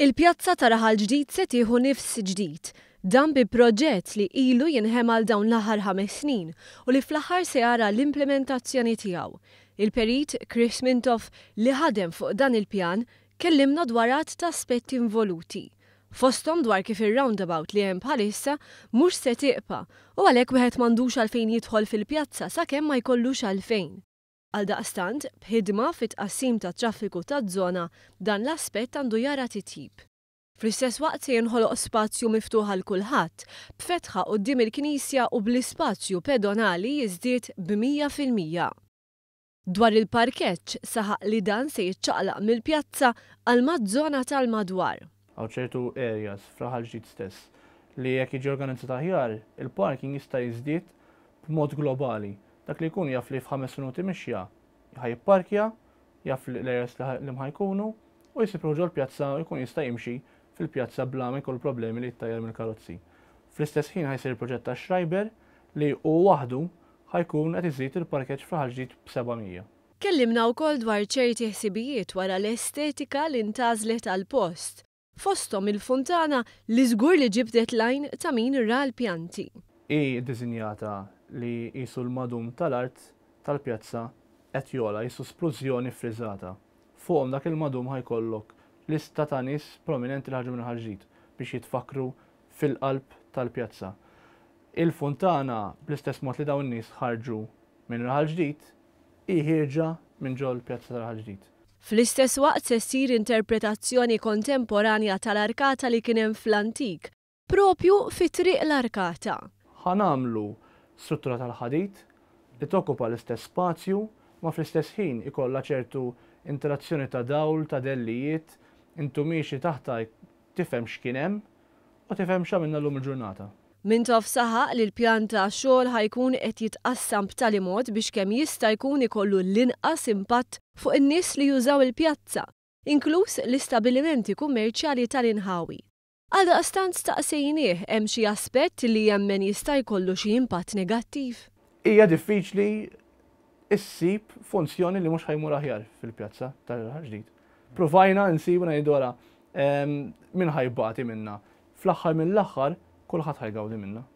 Il-pjazza ta' raħal ġdid se tieħu nifs ġdijt. dan bi proġett li ilu jinħem għal dawn l-aħħar ħames snin u li fl-aħħar se jara l-implementazzjoni tiegħu. Il-perit Chris Mintoff li ħadem fuq dan il-pjan kellimna dwarat ta' aspetti involuti. Fostom dwar kif ir-roundabout li hemm bħalissa mhux se tieqpa u għalhekk wieħed m'għandux għalfejn jidħol fil-pjazza sakemm ma jkollux għalfejn. Għal daqstant, bħidma fit qasim ta' traffiku ta' zona dan l-aspett għandu jara titjib. Fl-istess waqt se jinħoloq spazju miftuħ għal kulħadd, b'fetħa qudiem il-Knisja u bl-ispazju pedonali jiżdied b'100%. Dwar il-parkeċ saħaq li dan se jiċċaqlaq mill-pjazza għal maż-żona tal-madwar. Għaw ċertu areas fraħal ġdid stess li jekk jiġi organizzata ħjar, il-parking jista' jiżdied b'mod globali dak li jkun jaf li f'ħames minuti mixja ħaj parkja, jaf l-eres li mħajkunu u jisib l pjazza u jkun jista' jimxi fil-pjazza blami kol kull problemi li jittajjar mill karozzi Fl-istess ħin ħajsir proġett ta' Schreiber li u waħdu ħajkun qed iżid il-parkeġġ fl b-700. Kellimna wkoll dwar ċerti ħsibijiet wara l-estetika li ntażlet għal post. Fostom il funtana li żgur li ġibdet lajn ta' min ra l-pjanti. I dizinjata li jisu l-madum tal-art tal-pjazza qed jisu splużjoni frizzata. Fuqhom dak il-madum ħajkollok lista ta' nies prominenti li ħarġu minn ħarġit biex jitfakru fil-qalb tal-pjazza. Il-funtana bl-istess mod li dawn nies ħarġu minn ħarġit iħirġa minn ġol pjazza tal-ħarġit. Fl-istess waqt se ssir interpretazzjoni kontemporanja tal-arkata li kien hemm fl-antik, propju fit-triq l-arkata. Ħanamlu struttura tal-ħadit li tokkupa l-istess spazju ma fl-istess ħin ikolla ċertu interazzjoni ta' dawl, ta' dellijiet, intumiexi miexi taħta tifhem x'kienem u xa minna l-lum il-ġurnata. Min tof saħaq li l-pjan ta' xogħol ħajkun qed jitqassam b'tali mod biex kemm jista' jkun ikollu l-inqas impatt fuq in-nies li jużaw il-pjazza, inkluż l-istabilimenti kummerċjali tal-inħawi. Għal daqstant staqsejnieh hemm xi aspett li jemmen jista' jkollu xi impatt negattiv. Hija diffiċli issib funzjoni li mhux ħajmur aħjar fil-pjazza tal-ħarġdid. Provajna nsibu ngħidu wara min ħajbati minna. Fl-aħħar mill-aħħar kulħadd ħajgawdi minna.